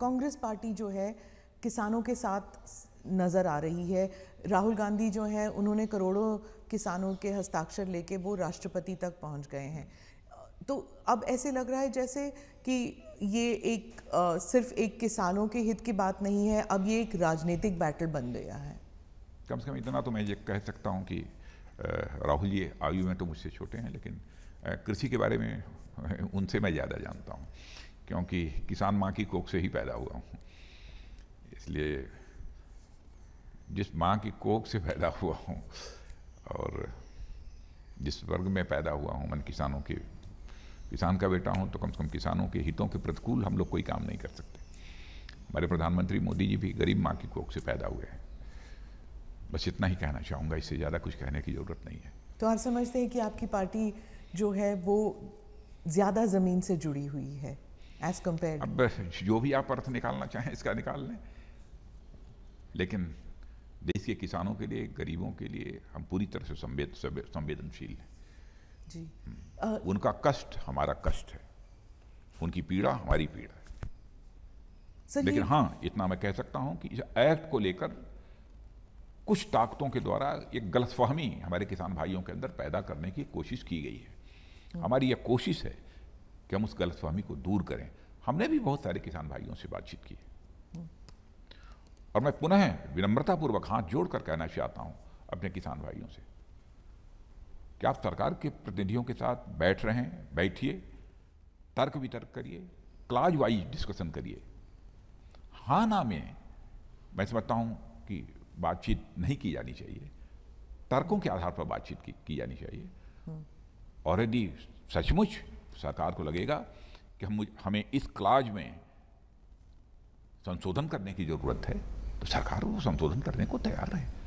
Congress party जो है किसानों के साथ नज़र आ रही है राहुल गांधी जो हैं उन्होंने करोड़ों किसानों के हस्ताक्षर लेके वो राष्ट्रपति तक पहुंच गए हैं तो अब ऐसे लग रहा है जैसे कि ये एक आ, सिर्फ एक किसानों के हित की बात नहीं है अब ये एक राजनीतिक बैटल बन गया है कम से कम इतना तो मैं ये कह सकता हूँ कि राहुल ये आयु में तो मुझसे छोटे हैं लेकिन कृषि के बारे में उनसे मैं ज़्यादा जानता हूँ क्योंकि किसान माँ की कोख से ही पैदा हुआ हूँ इसलिए जिस माँ की कोख से पैदा हुआ हूँ और जिस वर्ग में पैदा हुआ हूँ मैंने किसानों के किसान का बेटा हूँ तो कम से कम किसानों के हितों के प्रतिकूल हम लोग कोई काम नहीं कर सकते हमारे प्रधानमंत्री मोदी जी भी गरीब माँ की कोख से पैदा हुए हैं बस इतना ही कहना चाहूँगा इससे ज़्यादा कुछ कहने की ज़रूरत नहीं है तो आप समझते हैं कि आपकी पार्टी जो है वो ज़्यादा ज़मीन से जुड़ी हुई है as compared अब जो भी आप अर्थ निकालना चाहें इसका निकाल लें लेकिन देश के किसानों के लिए गरीबों के लिए हम पूरी तरह से संवेद संवेदनशील हैं जी आ, हम्म। उनका कष्ट हमारा कष्ट है उनकी पीड़ा हमारी पीड़ा है लेकिन हाँ इतना मैं कह सकता हूँ कि इस एक्ट को लेकर कुछ ताकतों के द्वारा एक गलतफहमी हमारे किसान भाइयों के अंदर पैदा करने की कोशिश की गई है हाँ। हमारी यह कोशिश है कि हम उस गलतफहमी को दूर करें हमने भी बहुत सारे किसान भाइयों से बातचीत की है और मैं पुनः विनम्रतापूर्वक हाथ जोड़कर कहना चाहता हूं अपने किसान भाइयों से कि आप सरकार के प्रतिनिधियों के साथ बैठ रहे हैं बैठिए तर्क वितर्क करिए क्लाज वाइज डिस्कशन करिए हाँ ना में मैं समझता हूँ कि बातचीत नहीं की जानी चाहिए तर्कों के आधार पर बातचीत की, की जानी चाहिए और यदि सचमुच सरकार को लगेगा कि हम हमें इस क्लाज में संशोधन करने की ज़रूरत है तो सरकार वो संशोधन करने को तैयार है